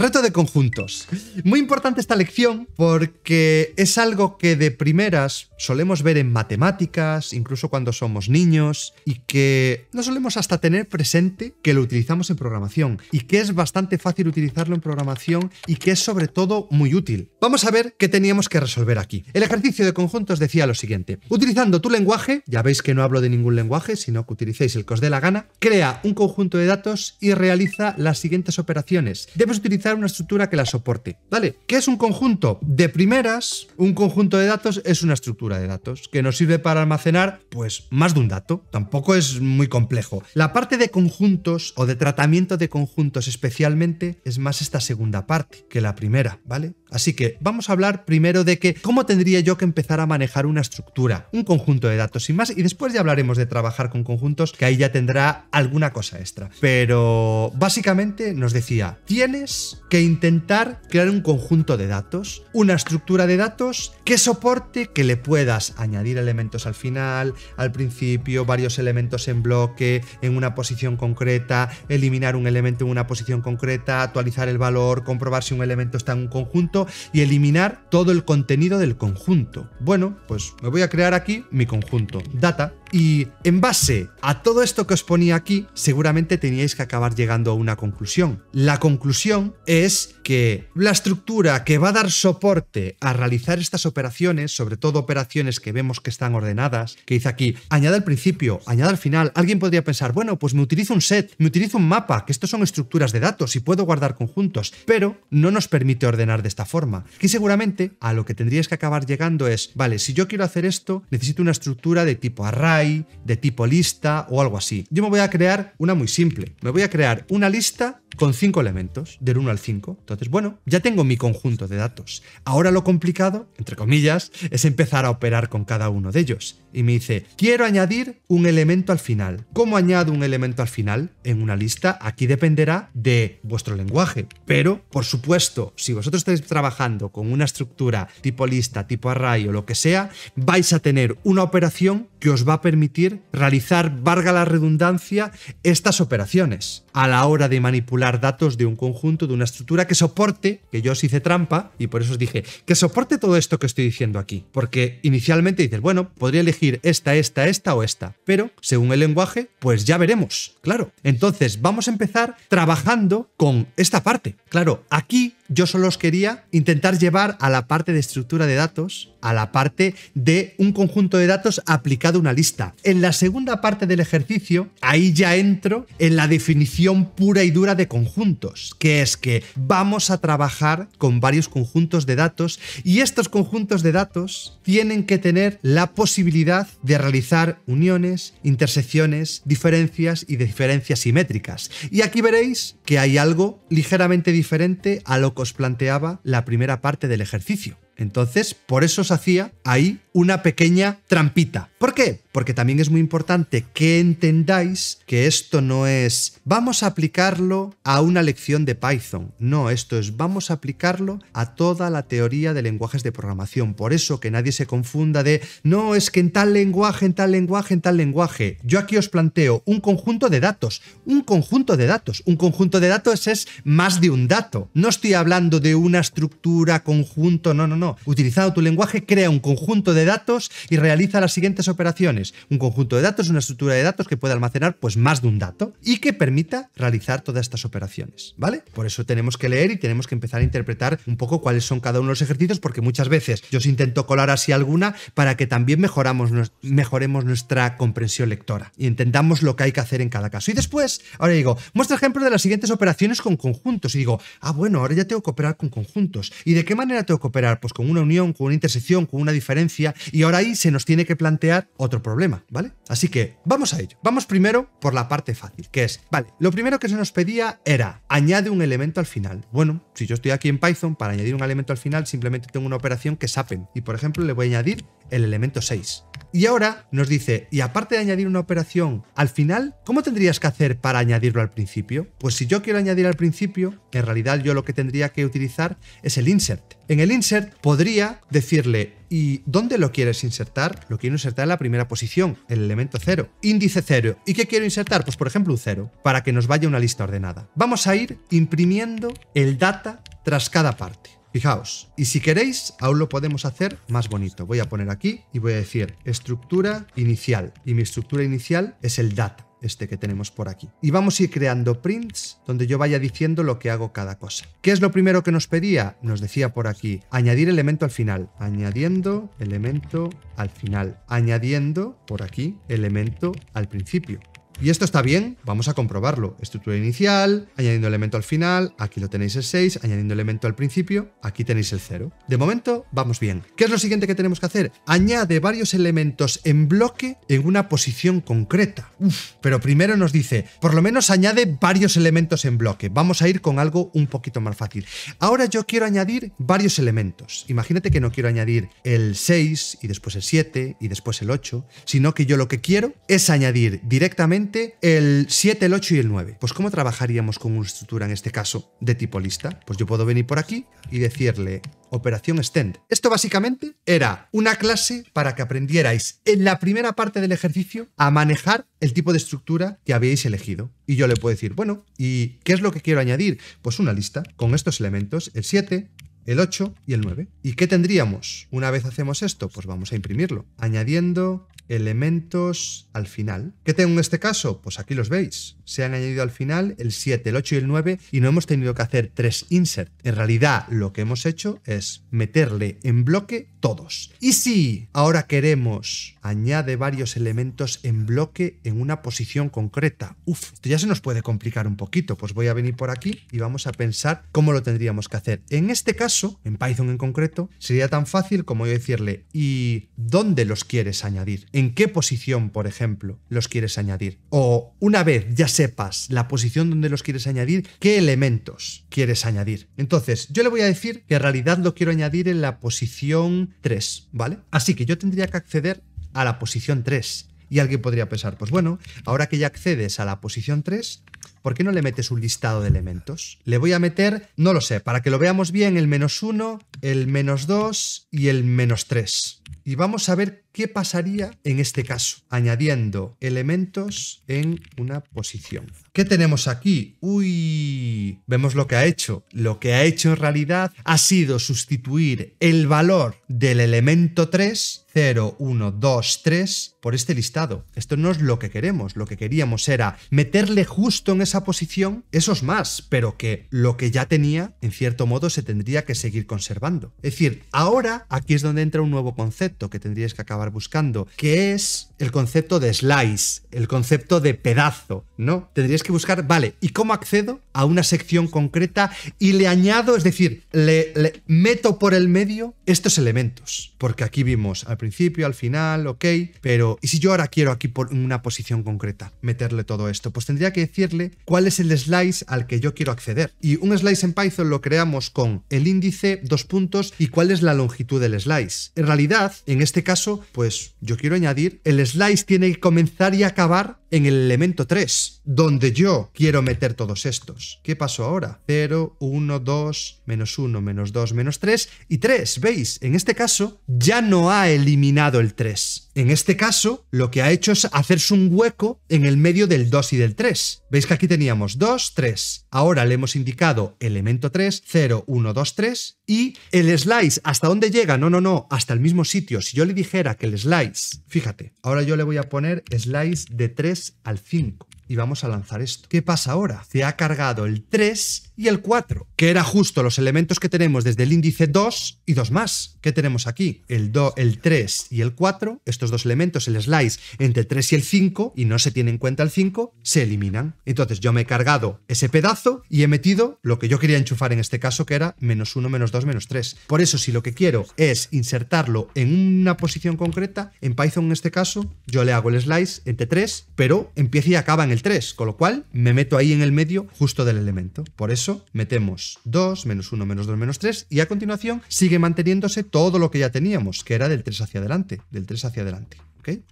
Reto de conjuntos. Muy importante esta lección porque es algo que de primeras solemos ver en matemáticas, incluso cuando somos niños, y que no solemos hasta tener presente que lo utilizamos en programación, y que es bastante fácil utilizarlo en programación y que es sobre todo muy útil. Vamos a ver qué teníamos que resolver aquí. El ejercicio de conjuntos decía lo siguiente. Utilizando tu lenguaje, ya veis que no hablo de ningún lenguaje, sino que utilicéis el que os dé la gana, crea un conjunto de datos y realiza las siguientes operaciones. Debes utilizar una estructura que la soporte. ¿Vale? ¿Qué es un conjunto? De primeras, un conjunto de datos es una estructura de datos que nos sirve para almacenar, pues, más de un dato. Tampoco es muy complejo. La parte de conjuntos o de tratamiento de conjuntos especialmente es más esta segunda parte que la primera, ¿vale? Así que vamos a hablar primero de que cómo tendría yo que empezar a manejar una estructura, un conjunto de datos y más, y después ya hablaremos de trabajar con conjuntos, que ahí ya tendrá alguna cosa extra. Pero básicamente nos decía, tienes que intentar crear un conjunto de datos, una estructura de datos que soporte que le puedas añadir elementos al final, al principio, varios elementos en bloque, en una posición concreta, eliminar un elemento en una posición concreta, actualizar el valor, comprobar si un elemento está en un conjunto y eliminar todo el contenido del conjunto. Bueno, pues me voy a crear aquí mi conjunto, data, y en base a todo esto que os ponía aquí, seguramente teníais que acabar llegando a una conclusión. La conclusión es que la estructura que va a dar soporte a realizar estas operaciones, sobre todo operaciones que vemos que están ordenadas, que dice aquí, añada al principio, añada al final, alguien podría pensar, bueno, pues me utilizo un set, me utilizo un mapa, que estos son estructuras de datos y puedo guardar conjuntos, pero no nos permite ordenar de esta forma. y seguramente a lo que tendríais que acabar llegando es, vale, si yo quiero hacer esto, necesito una estructura de tipo array, de tipo lista o algo así. Yo me voy a crear una muy simple. Me voy a crear una lista con cinco elementos, del 1 al 5. Entonces, bueno, ya tengo mi conjunto de datos. Ahora lo complicado, entre comillas, es empezar a operar con cada uno de ellos. Y me dice, quiero añadir un elemento al final. ¿Cómo añado un elemento al final en una lista? Aquí dependerá de vuestro lenguaje. Pero, por supuesto, si vosotros estáis trabajando con una estructura tipo lista, tipo array o lo que sea, vais a tener una operación que os va a permitir realizar, valga la redundancia, estas operaciones a la hora de manipular datos de un conjunto, de una estructura que soporte, que yo os hice trampa y por eso os dije, que soporte todo esto que estoy diciendo aquí. Porque inicialmente dices, bueno, podría elegir esta, esta, esta o esta, pero según el lenguaje, pues ya veremos, claro. Entonces vamos a empezar trabajando con esta parte. Claro, aquí yo solo os quería intentar llevar a la parte de estructura de datos, a la parte de un conjunto de datos aplicado a una lista. En la segunda parte del ejercicio, ahí ya entro en la definición pura y dura de conjuntos, que es que vamos a trabajar con varios conjuntos de datos y estos conjuntos de datos tienen que tener la posibilidad de realizar uniones, intersecciones, diferencias y diferencias simétricas. Y aquí veréis que hay algo ligeramente diferente a lo que os planteaba la primera parte del ejercicio. Entonces, por eso se hacía ahí una pequeña trampita. ¿Por qué? Porque también es muy importante que entendáis que esto no es vamos a aplicarlo a una lección de Python. No, esto es vamos a aplicarlo a toda la teoría de lenguajes de programación. Por eso que nadie se confunda de no, es que en tal lenguaje, en tal lenguaje, en tal lenguaje. Yo aquí os planteo un conjunto de datos, un conjunto de datos. Un conjunto de datos es más de un dato. No estoy hablando de una estructura, conjunto, no, no, no Utilizado Utilizando tu lenguaje, crea un conjunto de datos y realiza las siguientes operaciones. Un conjunto de datos, una estructura de datos que puede almacenar pues más de un dato y que permita realizar todas estas operaciones, ¿vale? Por eso tenemos que leer y tenemos que empezar a interpretar un poco cuáles son cada uno de los ejercicios porque muchas veces yo os intento colar así alguna para que también mejoramos, mejoremos nuestra comprensión lectora y entendamos lo que hay que hacer en cada caso. Y después, ahora digo, muestra ejemplos de las siguientes operaciones con conjuntos y digo, ah bueno, ahora ya tengo que operar con conjuntos. ¿Y de qué manera tengo que operar? Pues con una unión, con una intersección, con una diferencia, y ahora ahí se nos tiene que plantear otro problema, ¿vale? Así que vamos a ello. Vamos primero por la parte fácil, que es, vale, lo primero que se nos pedía era añade un elemento al final. Bueno, si yo estoy aquí en Python, para añadir un elemento al final simplemente tengo una operación que es y por ejemplo le voy a añadir el elemento 6. Y ahora nos dice, y aparte de añadir una operación al final, ¿cómo tendrías que hacer para añadirlo al principio? Pues si yo quiero añadir al principio, en realidad yo lo que tendría que utilizar es el insert. En el insert podría decirle, ¿y dónde lo quieres insertar? Lo quiero insertar en la primera posición, el elemento 0. Índice 0. ¿Y qué quiero insertar? Pues por ejemplo un 0, para que nos vaya una lista ordenada. Vamos a ir imprimiendo el data tras cada parte. Fijaos, y si queréis, aún lo podemos hacer más bonito. Voy a poner aquí y voy a decir estructura inicial. Y mi estructura inicial es el data este que tenemos por aquí. Y vamos a ir creando prints donde yo vaya diciendo lo que hago cada cosa. ¿Qué es lo primero que nos pedía? Nos decía por aquí, añadir elemento al final. Añadiendo elemento al final. Añadiendo por aquí elemento al principio. ¿Y esto está bien? Vamos a comprobarlo. Estructura inicial, añadiendo elemento al final, aquí lo tenéis el 6, añadiendo elemento al principio, aquí tenéis el 0. De momento, vamos bien. ¿Qué es lo siguiente que tenemos que hacer? Añade varios elementos en bloque en una posición concreta. Uf, pero primero nos dice, por lo menos añade varios elementos en bloque. Vamos a ir con algo un poquito más fácil. Ahora yo quiero añadir varios elementos. Imagínate que no quiero añadir el 6 y después el 7 y después el 8, sino que yo lo que quiero es añadir directamente el 7, el 8 y el 9. Pues ¿cómo trabajaríamos con una estructura en este caso de tipo lista? Pues yo puedo venir por aquí y decirle operación extend. Esto básicamente era una clase para que aprendierais en la primera parte del ejercicio a manejar el tipo de estructura que habíais elegido. Y yo le puedo decir, bueno, ¿y qué es lo que quiero añadir? Pues una lista con estos elementos, el 7, el 8 y el 9. ¿Y qué tendríamos? Una vez hacemos esto, pues vamos a imprimirlo, añadiendo elementos al final. ¿Qué tengo en este caso? Pues aquí los veis. Se han añadido al final el 7, el 8 y el 9 y no hemos tenido que hacer tres insert. En realidad lo que hemos hecho es meterle en bloque todos. Y si ahora queremos añade varios elementos en bloque en una posición concreta, uf, esto ya se nos puede complicar un poquito, pues voy a venir por aquí y vamos a pensar cómo lo tendríamos que hacer. En este caso, en Python en concreto, sería tan fácil como yo decirle, ¿y dónde los quieres añadir? ¿En qué posición, por ejemplo, los quieres añadir? O una vez ya sepas la posición donde los quieres añadir, ¿qué elementos quieres añadir? Entonces, yo le voy a decir que en realidad lo quiero añadir en la posición 3, ¿vale? Así que yo tendría que acceder a la posición 3. Y alguien podría pensar, pues bueno, ahora que ya accedes a la posición 3, ¿por qué no le metes un listado de elementos? Le voy a meter, no lo sé, para que lo veamos bien, el menos 1 el menos 2 y el menos 3. Y vamos a ver qué pasaría en este caso, añadiendo elementos en una posición. ¿Qué tenemos aquí? Uy, vemos lo que ha hecho. Lo que ha hecho en realidad ha sido sustituir el valor del elemento 3, 0, 1, 2, 3, por este listado. Esto no es lo que queremos. Lo que queríamos era meterle justo en esa posición esos más, pero que lo que ya tenía, en cierto modo, se tendría que seguir conservando. Es decir, ahora aquí es donde entra un nuevo concepto que tendríais que acabar buscando, que es el concepto de slice, el concepto de pedazo, no, tendrías que buscar, vale, ¿y cómo accedo a una sección concreta y le añado, es decir, le, meto por el medio estos elementos? Porque aquí vimos al principio, al final, ok, pero ¿y si yo ahora quiero aquí por una posición concreta meterle todo esto? Pues tendría que decirle cuál es el slice al que yo quiero acceder. Y un slice en Python lo creamos con el índice, dos puntos y cuál es la longitud del slice. En realidad, en este caso, pues yo quiero añadir, el slice tiene que comenzar y acabar en el elemento 3 donde yo quiero meter todos estos. ¿Qué pasó ahora? 0, 1, 2, menos 1, menos 2, menos 3 y 3. ¿Veis? En este caso ya no ha eliminado el 3 en este caso, lo que ha hecho es hacerse un hueco en el medio del 2 y del 3. Veis que aquí teníamos 2, 3. Ahora le hemos indicado elemento 3, 0, 1, 2, 3. Y el slice, ¿hasta dónde llega? No, no, no, hasta el mismo sitio. Si yo le dijera que el slice, fíjate, ahora yo le voy a poner slice de 3 al 5 y vamos a lanzar esto. ¿Qué pasa ahora? Se ha cargado el 3 y el 4, que era justo los elementos que tenemos desde el índice 2 y 2 más. ¿Qué tenemos aquí? El, do, el 3 y el 4, estos dos elementos, el slice, entre el 3 y el 5, y no se tiene en cuenta el 5, se eliminan. Entonces yo me he cargado ese pedazo y he metido lo que yo quería enchufar en este caso, que era menos 1, menos 2, menos 3. Por eso, si lo que quiero es insertarlo en una posición concreta, en Python en este caso, yo le hago el slice entre 3, pero empieza y acaba en el 3, con lo cual me meto ahí en el medio justo del elemento. Por eso metemos 2, menos 1, menos 2, menos 3, y a continuación sigue manteniéndose todo lo que ya teníamos, que era del 3 hacia adelante, del 3 hacia adelante adelante.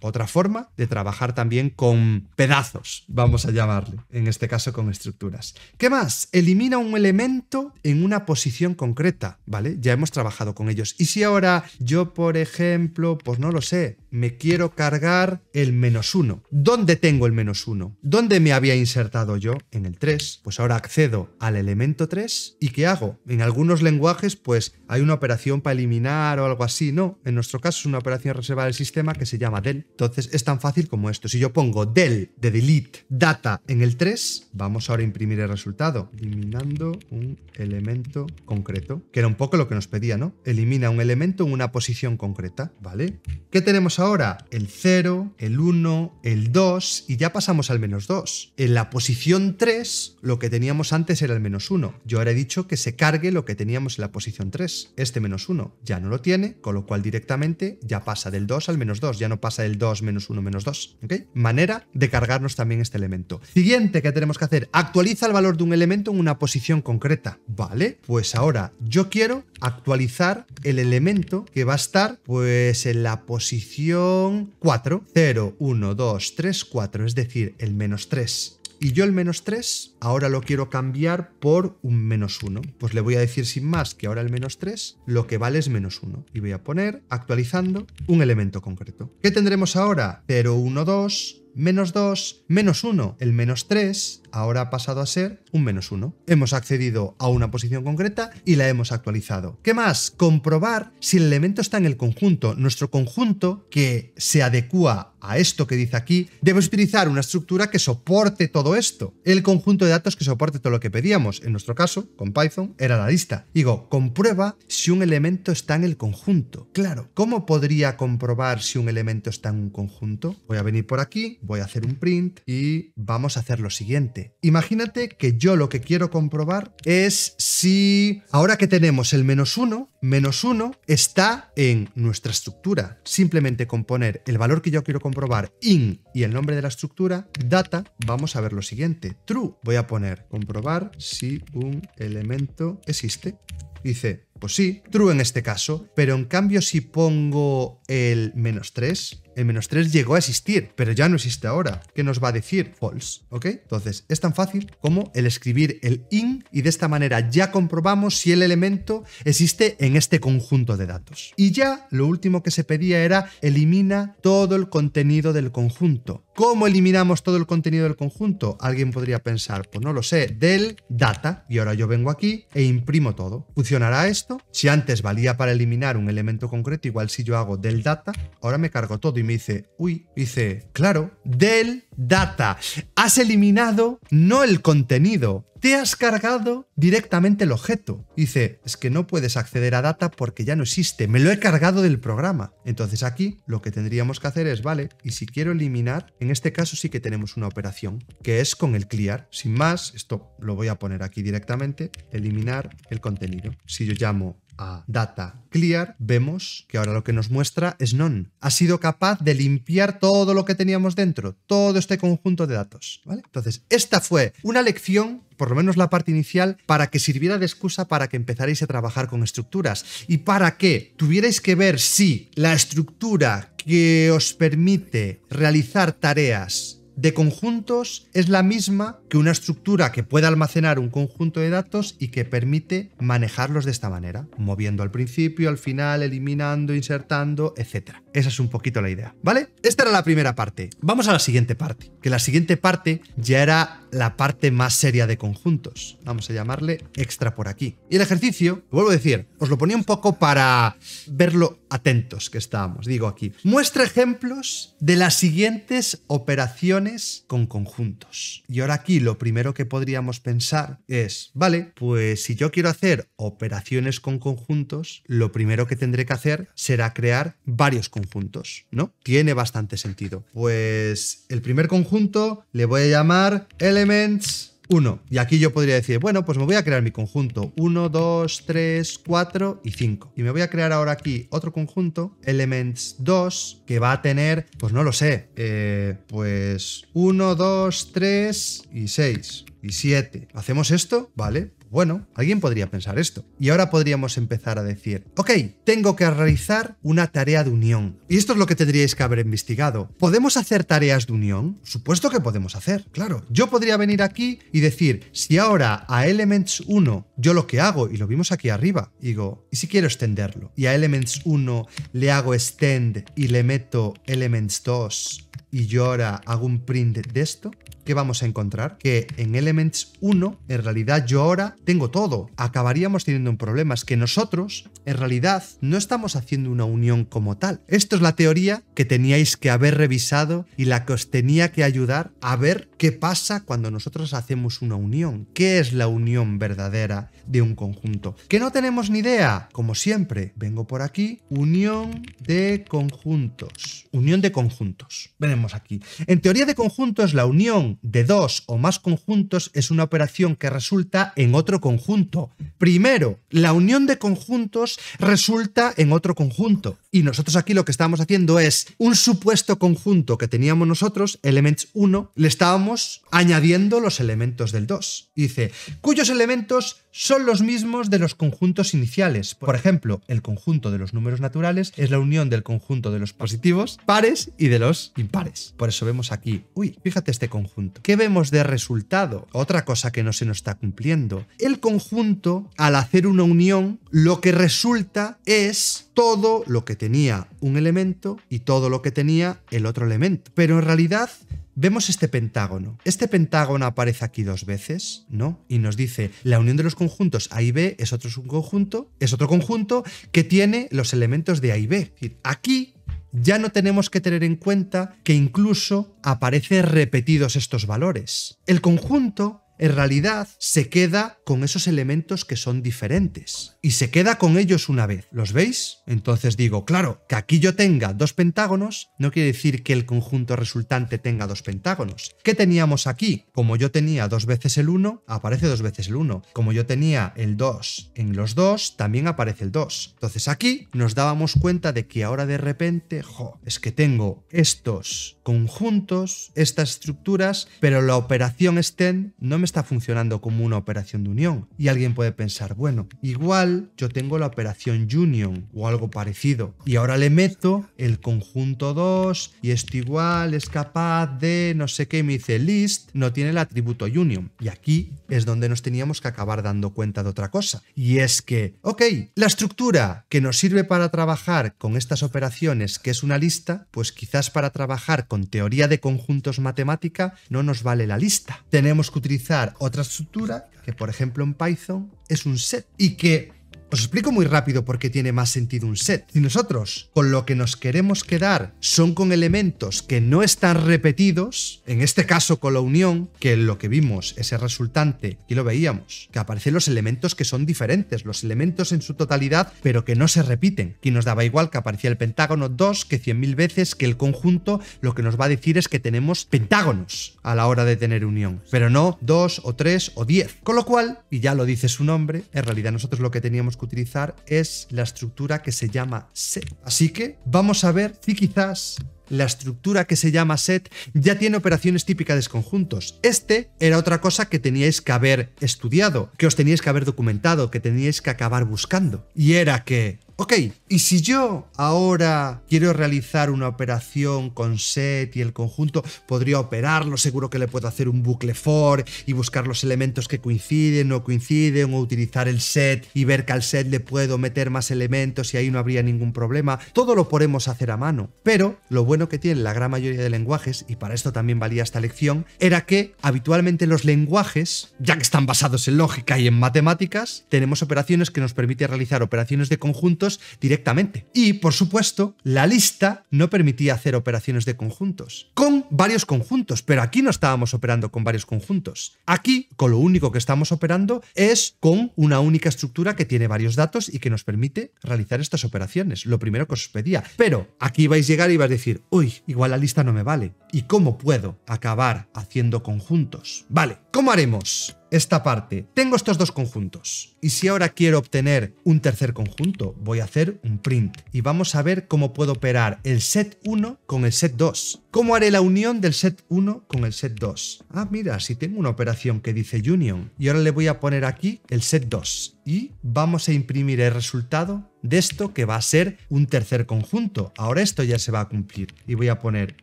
Otra forma de trabajar también con pedazos, vamos a llamarle, en este caso con estructuras. ¿Qué más? Elimina un elemento en una posición concreta, ¿vale? Ya hemos trabajado con ellos. Y si ahora yo, por ejemplo, pues no lo sé, me quiero cargar el menos uno. ¿Dónde tengo el menos uno? ¿Dónde me había insertado yo? En el 3. Pues ahora accedo al elemento 3 y ¿qué hago? En algunos lenguajes pues hay una operación para eliminar o algo así. No, en nuestro caso es una operación reservada del sistema que se llama del. Entonces es tan fácil como esto. Si yo pongo del de delete data en el 3, vamos ahora a imprimir el resultado. Eliminando un elemento concreto, que era un poco lo que nos pedía, ¿no? Elimina un elemento en una posición concreta, ¿vale? ¿Qué tenemos ahora? El 0, el 1, el 2 y ya pasamos al menos 2. En la posición 3, lo que teníamos antes era el menos 1. Yo ahora he dicho que se cargue lo que teníamos en la posición 3. Este menos 1 ya no lo tiene, con lo cual directamente ya pasa del 2 al menos 2, ya no pasa pasa el 2 menos 1 menos 2. ¿ok? Manera de cargarnos también este elemento. Siguiente que tenemos que hacer, actualiza el valor de un elemento en una posición concreta. Vale, pues ahora yo quiero actualizar el elemento que va a estar pues en la posición 4. 0, 1, 2, 3, 4, es decir, el menos 3 y yo el menos 3 ahora lo quiero cambiar por un menos 1. Pues le voy a decir sin más que ahora el menos 3 lo que vale es menos 1 y voy a poner actualizando un elemento concreto. ¿Qué tendremos ahora? 0, 1, 2, menos 2, menos 1, el menos 3, ahora ha pasado a ser un menos uno. Hemos accedido a una posición concreta y la hemos actualizado. ¿Qué más? Comprobar si el elemento está en el conjunto. Nuestro conjunto, que se adecua a esto que dice aquí, debes utilizar una estructura que soporte todo esto. El conjunto de datos que soporte todo lo que pedíamos. En nuestro caso, con Python, era la lista. Digo, comprueba si un elemento está en el conjunto. Claro, ¿cómo podría comprobar si un elemento está en un conjunto? Voy a venir por aquí, voy a hacer un print y vamos a hacer lo siguiente imagínate, que yo lo que quiero comprobar es si ahora que tenemos el menos 1, menos 1 está en nuestra estructura. Simplemente con poner el valor que yo quiero comprobar in y el nombre de la estructura, data, vamos a ver lo siguiente. True, voy a poner comprobar si un elemento existe. Dice, pues sí, true en este caso, pero en cambio si pongo el menos 3, el menos 3 llegó a existir, pero ya no existe ahora. ¿Qué nos va a decir? False, ¿ok? Entonces, es tan fácil como el escribir el in y de esta manera ya comprobamos si el elemento existe en este conjunto de datos. Y ya lo último que se pedía era elimina todo el contenido del conjunto. ¿Cómo eliminamos todo el contenido del conjunto? Alguien podría pensar, pues no lo sé, del data. Y ahora yo vengo aquí e imprimo todo. ¿Funcionará esto? Si antes valía para eliminar un elemento concreto, igual si yo hago del data, ahora me cargo todo y me dice, uy, dice, claro, del data. Has eliminado no el contenido, te has cargado directamente el objeto. Dice, es que no puedes acceder a data porque ya no existe, me lo he cargado del programa. Entonces aquí lo que tendríamos que hacer es, vale, y si quiero eliminar, en este caso sí que tenemos una operación, que es con el clear. Sin más, esto lo voy a poner aquí directamente, eliminar el contenido. Si yo llamo data clear, vemos que ahora lo que nos muestra es none. Ha sido capaz de limpiar todo lo que teníamos dentro, todo este conjunto de datos. Entonces, esta fue una lección por lo menos la parte inicial, para que sirviera de excusa para que empezarais a trabajar con estructuras y para que tuvierais que ver si la estructura que os permite realizar tareas de conjuntos es la misma que una estructura que puede almacenar un conjunto de datos y que permite manejarlos de esta manera, moviendo al principio, al final, eliminando, insertando, etc. Esa es un poquito la idea, ¿vale? Esta era la primera parte. Vamos a la siguiente parte, que la siguiente parte ya era la parte más seria de conjuntos. Vamos a llamarle extra por aquí. Y el ejercicio, vuelvo a decir, os lo ponía un poco para verlo atentos que estábamos, digo aquí. Muestra ejemplos de las siguientes operaciones con conjuntos. Y ahora aquí lo primero que podríamos pensar es, vale, pues si yo quiero hacer operaciones con conjuntos, lo primero que tendré que hacer será crear varios conjuntos, ¿no? Tiene bastante sentido. Pues el primer conjunto le voy a llamar el Elements 1. Y aquí yo podría decir, bueno, pues me voy a crear mi conjunto. 1, 2, 3, 4 y 5. Y me voy a crear ahora aquí otro conjunto, Elements 2, que va a tener, pues no lo sé, eh, pues 1, 2, 3 y 6 y 7. ¿Hacemos esto? Vale, bueno, alguien podría pensar esto. Y ahora podríamos empezar a decir, ok, tengo que realizar una tarea de unión. Y esto es lo que tendríais que haber investigado. ¿Podemos hacer tareas de unión? Supuesto que podemos hacer, claro. Yo podría venir aquí y decir, si ahora a Elements 1 yo lo que hago, y lo vimos aquí arriba, digo, ¿y si quiero extenderlo? Y a Elements 1 le hago extend y le meto Elements 2 y yo ahora hago un print de esto, ¿qué vamos a encontrar? Que en Elements 1, en realidad yo ahora tengo todo. Acabaríamos teniendo un problema, es que nosotros, en realidad, no estamos haciendo una unión como tal. Esto es la teoría que teníais que haber revisado y la que os tenía que ayudar a ver qué pasa cuando nosotros hacemos una unión. ¿Qué es la unión verdadera de un conjunto? Que no tenemos ni idea. Como siempre, vengo por aquí, unión de conjuntos. Unión de conjuntos aquí? En teoría de conjuntos, la unión de dos o más conjuntos es una operación que resulta en otro conjunto. Primero, la unión de conjuntos resulta en otro conjunto. Y nosotros aquí lo que estamos haciendo es un supuesto conjunto que teníamos nosotros, elements 1, le estábamos añadiendo los elementos del 2. Dice, cuyos elementos son los mismos de los conjuntos iniciales. Por ejemplo, el conjunto de los números naturales es la unión del conjunto de los positivos, pares y de los pares. Por eso vemos aquí, uy, fíjate este conjunto. ¿Qué vemos de resultado? Otra cosa que no se nos está cumpliendo. El conjunto, al hacer una unión, lo que resulta es todo lo que tenía un elemento y todo lo que tenía el otro elemento. Pero en realidad vemos este pentágono. Este pentágono aparece aquí dos veces, ¿no? Y nos dice, la unión de los conjuntos A y B es otro conjunto, es otro conjunto que tiene los elementos de A y B. Aquí ya no tenemos que tener en cuenta que incluso aparecen repetidos estos valores. El conjunto en realidad se queda con esos elementos que son diferentes. Y se queda con ellos una vez. ¿Los veis? Entonces digo, claro, que aquí yo tenga dos pentágonos no quiere decir que el conjunto resultante tenga dos pentágonos. ¿Qué teníamos aquí? Como yo tenía dos veces el 1, aparece dos veces el 1. Como yo tenía el 2 en los dos, también aparece el 2. Entonces aquí nos dábamos cuenta de que ahora de repente, jo, es que tengo estos conjuntos, estas estructuras, pero la operación estén no me está funcionando como una operación de unión. Y alguien puede pensar, bueno, igual yo tengo la operación union o algo parecido. Y ahora le meto el conjunto 2 y esto igual es capaz de no sé qué. me dice list, no tiene el atributo union. Y aquí es donde nos teníamos que acabar dando cuenta de otra cosa. Y es que, ok, la estructura que nos sirve para trabajar con estas operaciones, que es una lista, pues quizás para trabajar con teoría de conjuntos matemática no nos vale la lista. Tenemos que utilizar otra estructura que, por ejemplo, en Python es un set y que os explico muy rápido por qué tiene más sentido un set. Si nosotros con lo que nos queremos quedar son con elementos que no están repetidos, en este caso con la unión, que lo que vimos, ese resultante, y lo veíamos, que aparecen los elementos que son diferentes, los elementos en su totalidad, pero que no se repiten. y nos daba igual que aparecía el pentágono 2 que 100.000 veces, que el conjunto lo que nos va a decir es que tenemos pentágonos a la hora de tener unión, pero no 2 o 3 o 10. Con lo cual, y ya lo dice su nombre, en realidad nosotros lo que teníamos que utilizar es la estructura que se llama set. Así que vamos a ver si quizás la estructura que se llama set ya tiene operaciones típicas de conjuntos. Este era otra cosa que teníais que haber estudiado, que os teníais que haber documentado, que teníais que acabar buscando. Y era que Ok, y si yo ahora quiero realizar una operación con set y el conjunto, podría operarlo, seguro que le puedo hacer un bucle for y buscar los elementos que coinciden o coinciden, o utilizar el set y ver que al set le puedo meter más elementos y ahí no habría ningún problema. Todo lo podemos hacer a mano, pero lo bueno que tiene la gran mayoría de lenguajes, y para esto también valía esta lección, era que habitualmente los lenguajes, ya que están basados en lógica y en matemáticas, tenemos operaciones que nos permiten realizar operaciones de conjunto directamente. Y, por supuesto, la lista no permitía hacer operaciones de conjuntos, con varios conjuntos, pero aquí no estábamos operando con varios conjuntos. Aquí, con lo único que estamos operando es con una única estructura que tiene varios datos y que nos permite realizar estas operaciones, lo primero que os pedía. Pero aquí vais a llegar y vais a decir, uy, igual la lista no me vale. ¿Y cómo puedo acabar haciendo conjuntos? Vale, ¿cómo haremos? esta parte. Tengo estos dos conjuntos. Y si ahora quiero obtener un tercer conjunto, voy a hacer un print. Y vamos a ver cómo puedo operar el set 1 con el set 2. ¿Cómo haré la unión del set 1 con el set 2? Ah, mira, si tengo una operación que dice union. Y ahora le voy a poner aquí el set 2. Y vamos a imprimir el resultado de esto que va a ser un tercer conjunto. Ahora esto ya se va a cumplir y voy a poner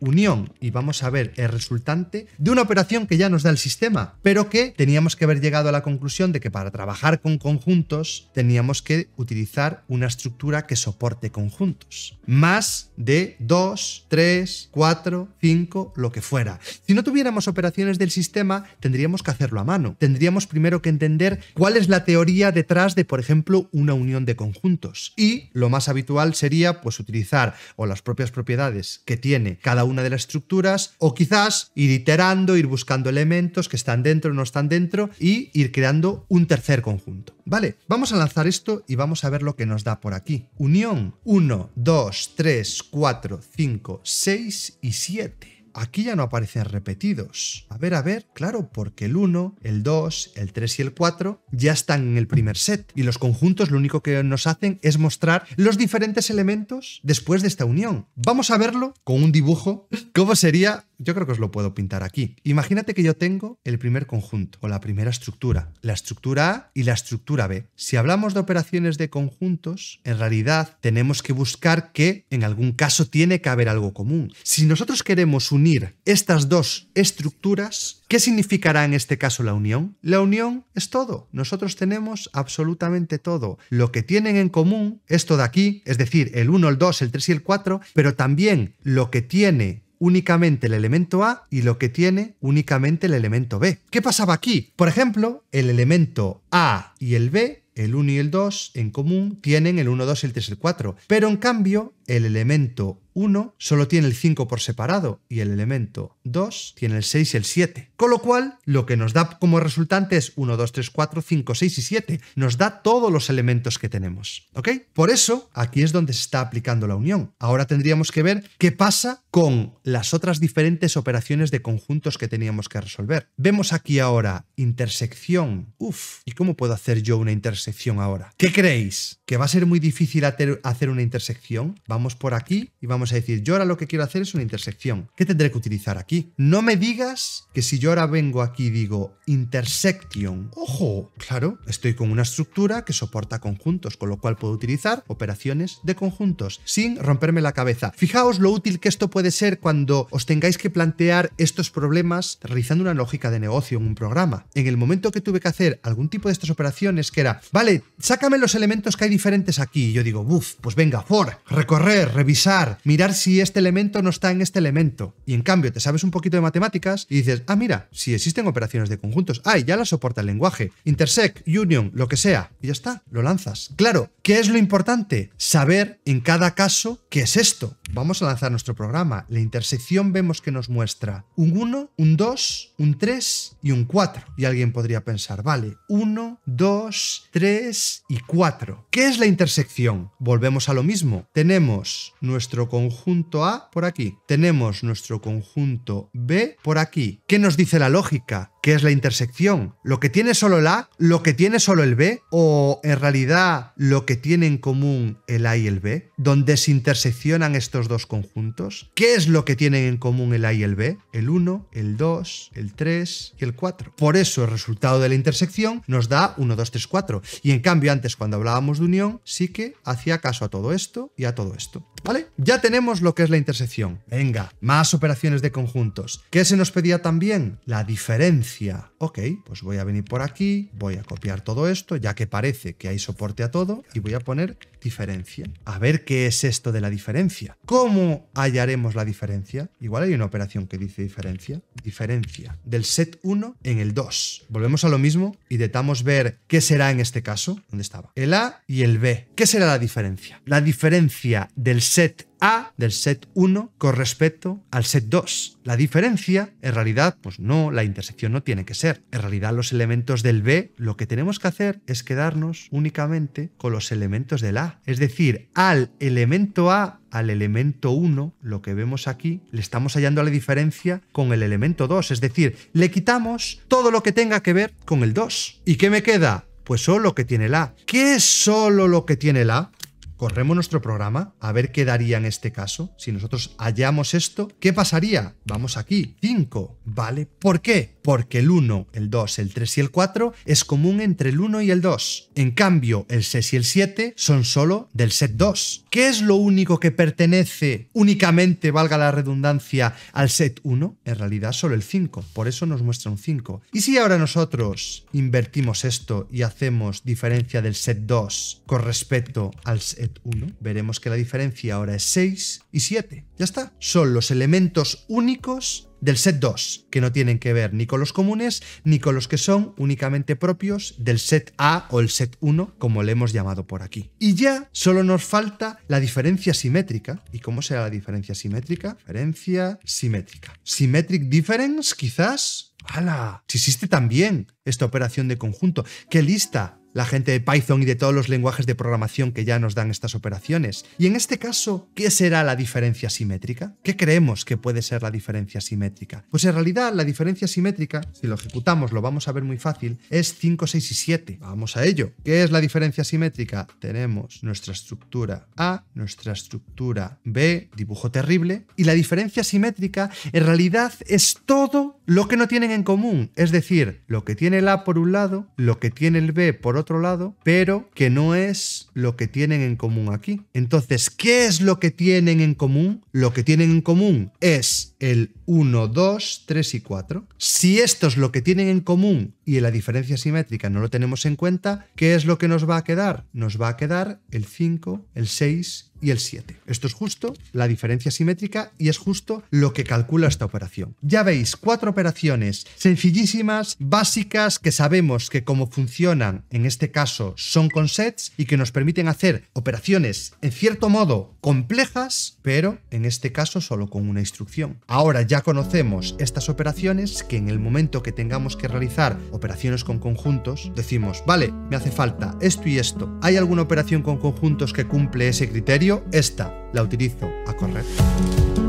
unión y vamos a ver el resultante de una operación que ya nos da el sistema, pero que teníamos que haber llegado a la conclusión de que para trabajar con conjuntos teníamos que utilizar una estructura que soporte conjuntos. Más de 2, 3, 4, 5, lo que fuera. Si no tuviéramos operaciones del sistema, tendríamos que hacerlo a mano. Tendríamos primero que entender cuál es la teoría detrás de, por ejemplo, una unión de conjuntos. Y lo más habitual sería pues utilizar o las propias propiedades que tiene cada una de las estructuras o quizás ir iterando, ir buscando elementos que están dentro o no están dentro y ir creando un tercer conjunto. Vale, vamos a lanzar esto y vamos a ver lo que nos da por aquí. Unión 1, 2, 3, 4, 5, 6 y 7 aquí ya no aparecen repetidos. A ver, a ver, claro, porque el 1, el 2, el 3 y el 4 ya están en el primer set y los conjuntos lo único que nos hacen es mostrar los diferentes elementos después de esta unión. Vamos a verlo con un dibujo, cómo sería yo creo que os lo puedo pintar aquí. Imagínate que yo tengo el primer conjunto o la primera estructura, la estructura A y la estructura B. Si hablamos de operaciones de conjuntos, en realidad tenemos que buscar que en algún caso tiene que haber algo común. Si nosotros queremos unir estas dos estructuras, ¿qué significará en este caso la unión? La unión es todo. Nosotros tenemos absolutamente todo. Lo que tienen en común, esto de aquí, es decir, el 1, el 2, el 3 y el 4, pero también lo que tiene únicamente el elemento A y lo que tiene únicamente el elemento B. ¿Qué pasaba aquí? Por ejemplo, el elemento A y el B el 1 y el 2 en común tienen el 1, 2, el 3 el 4. Pero en cambio, el elemento 1 solo tiene el 5 por separado y el elemento 2 tiene el 6 y el 7. Con lo cual, lo que nos da como resultante es 1, 2, 3, 4, 5, 6 y 7. Nos da todos los elementos que tenemos. ¿Ok? Por eso, aquí es donde se está aplicando la unión. Ahora tendríamos que ver qué pasa con las otras diferentes operaciones de conjuntos que teníamos que resolver. Vemos aquí ahora intersección. Uf, ¿y cómo puedo hacer yo una intersección ahora? ¿Qué creéis? ¿Que va a ser muy difícil hacer una intersección? Vamos por aquí y vamos a decir, yo ahora lo que quiero hacer es una intersección. ¿Qué tendré que utilizar aquí? No me digas que si yo ahora vengo aquí y digo intersection, ojo, claro, estoy con una estructura que soporta conjuntos, con lo cual puedo utilizar operaciones de conjuntos sin romperme la cabeza. Fijaos lo útil que esto puede ser cuando os tengáis que plantear estos problemas realizando una lógica de negocio en un programa. En el momento que tuve que hacer algún tipo de estas operaciones que era, vale, sácame los elementos que hay diferentes aquí, y yo digo, buf, pues venga, for, recorrer revisar, mirar si este elemento no está en este elemento. Y en cambio, te sabes un poquito de matemáticas y dices, ah, mira, si existen operaciones de conjuntos, ay, ah, ya la soporta el lenguaje. Intersect, union, lo que sea. Y ya está, lo lanzas. Claro, ¿qué es lo importante? Saber en cada caso qué es esto vamos a lanzar nuestro programa. La intersección vemos que nos muestra un 1, un 2, un 3 y un 4. Y alguien podría pensar, vale, 1, 2, 3 y 4. ¿Qué es la intersección? Volvemos a lo mismo. Tenemos nuestro conjunto A por aquí. Tenemos nuestro conjunto B por aquí. ¿Qué nos dice la lógica? qué es la intersección, lo que tiene solo el A, lo que tiene solo el B, o en realidad lo que tiene en común el A y el B, donde se interseccionan estos dos conjuntos. ¿Qué es lo que tienen en común el A y el B? El 1, el 2, el 3 y el 4. Por eso el resultado de la intersección nos da 1, 2, 3, 4. Y en cambio antes cuando hablábamos de unión, sí que hacía caso a todo esto y a todo esto. ¿Vale? Ya tenemos lo que es la intersección. Venga, más operaciones de conjuntos. ¿Qué se nos pedía también? La diferencia. Ok, pues voy a venir por aquí, voy a copiar todo esto, ya que parece que hay soporte a todo, y voy a poner diferencia. A ver qué es esto de la diferencia. ¿Cómo hallaremos la diferencia? Igual hay una operación que dice diferencia. Diferencia del set 1 en el 2. Volvemos a lo mismo, y detamos ver qué será en este caso. ¿Dónde estaba? El A y el B. ¿Qué será la diferencia? La diferencia del set a del set 1 con respecto al set 2. La diferencia, en realidad, pues no, la intersección no tiene que ser. En realidad, los elementos del B, lo que tenemos que hacer es quedarnos únicamente con los elementos del A. Es decir, al elemento A al elemento 1, lo que vemos aquí, le estamos hallando la diferencia con el elemento 2, es decir, le quitamos todo lo que tenga que ver con el 2. ¿Y qué me queda? Pues solo lo que tiene el A. ¿Qué es solo lo que tiene el A? corremos nuestro programa a ver qué daría en este caso. Si nosotros hallamos esto, ¿qué pasaría? Vamos aquí. 5, ¿Vale? ¿Por qué? Porque el 1, el 2, el 3 y el 4 es común entre el 1 y el 2. En cambio, el 6 y el 7 son solo del set 2. ¿Qué es lo único que pertenece únicamente, valga la redundancia, al set 1? En realidad solo el 5, por eso nos muestra un 5. ¿Y si ahora nosotros invertimos esto y hacemos diferencia del set 2 con respecto al set 1? Veremos que la diferencia ahora es 6 y 7. Ya está. Son los elementos únicos del set 2, que no tienen que ver ni con los comunes ni con los que son únicamente propios del set A o el set 1, como le hemos llamado por aquí. Y ya solo nos falta la diferencia simétrica. ¿Y cómo será la diferencia simétrica? Diferencia simétrica. Symmetric difference, quizás. ¡Hala! Si existe también esta operación de conjunto. ¡Qué lista! la gente de Python y de todos los lenguajes de programación que ya nos dan estas operaciones. Y en este caso, ¿qué será la diferencia simétrica? ¿Qué creemos que puede ser la diferencia simétrica? Pues en realidad la diferencia simétrica, si lo ejecutamos lo vamos a ver muy fácil, es 5, 6 y 7. Vamos a ello. ¿Qué es la diferencia simétrica? Tenemos nuestra estructura A, nuestra estructura B, dibujo terrible, y la diferencia simétrica en realidad es todo lo que no tienen en común, es decir, lo que tiene el A por un lado, lo que tiene el B por otro, lado, pero que no es lo que tienen en común aquí. Entonces, ¿qué es lo que tienen en común? Lo que tienen en común es el 1, 2, 3 y 4. Si esto es lo que tienen en común y la diferencia simétrica no lo tenemos en cuenta, ¿qué es lo que nos va a quedar? Nos va a quedar el 5, el 6 y el 7. Esto es justo la diferencia simétrica y es justo lo que calcula esta operación. Ya veis, cuatro operaciones sencillísimas, básicas, que sabemos que como funcionan, en este caso, son con sets y que nos permiten hacer operaciones, en cierto modo, complejas, pero en este caso solo con una instrucción. Ahora ya conocemos estas operaciones que en el momento que tengamos que realizar operaciones con conjuntos, decimos, vale, me hace falta esto y esto. ¿Hay alguna operación con conjuntos que cumple ese criterio? Esta la utilizo a correr.